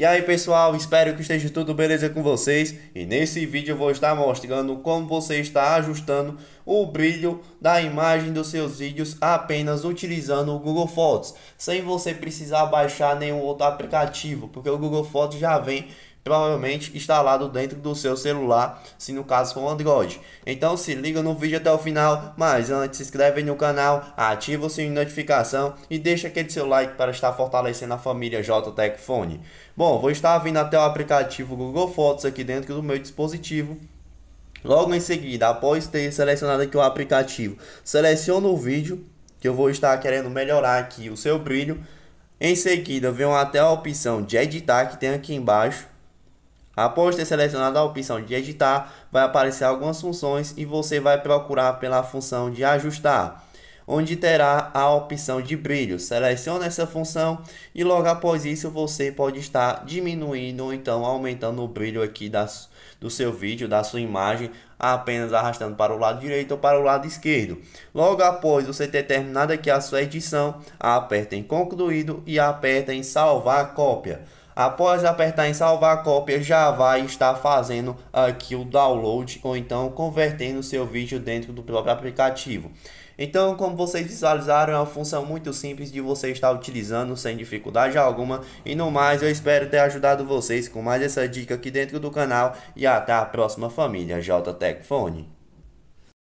E aí pessoal, espero que esteja tudo beleza com vocês e nesse vídeo eu vou estar mostrando como você está ajustando o brilho da imagem dos seus vídeos apenas utilizando o Google Fotos, sem você precisar baixar nenhum outro aplicativo, porque o Google Fotos já vem provavelmente instalado dentro do seu celular, se no caso for Android. Então se liga no vídeo até o final, mas antes se inscreve no canal, ativa o sininho de notificação e deixa aquele seu like para estar fortalecendo a família JTEC Phone. Bom, vou estar vindo até o aplicativo Google Fotos aqui dentro do meu dispositivo. Logo em seguida, após ter selecionado aqui o aplicativo, seleciona o vídeo que eu vou estar querendo melhorar aqui o seu brilho. Em seguida, vem até a opção de editar que tem aqui embaixo. Após ter selecionado a opção de editar, vai aparecer algumas funções e você vai procurar pela função de ajustar, onde terá a opção de brilho. Selecione essa função e logo após isso você pode estar diminuindo ou então aumentando o brilho aqui das, do seu vídeo, da sua imagem, apenas arrastando para o lado direito ou para o lado esquerdo. Logo após você ter terminado aqui a sua edição, aperta em concluído e aperta em salvar a cópia. Após apertar em salvar a cópia, já vai estar fazendo aqui o download ou então convertendo seu vídeo dentro do próprio aplicativo. Então, como vocês visualizaram, é uma função muito simples de você estar utilizando sem dificuldade alguma. E no mais, eu espero ter ajudado vocês com mais essa dica aqui dentro do canal. E até a próxima família JTech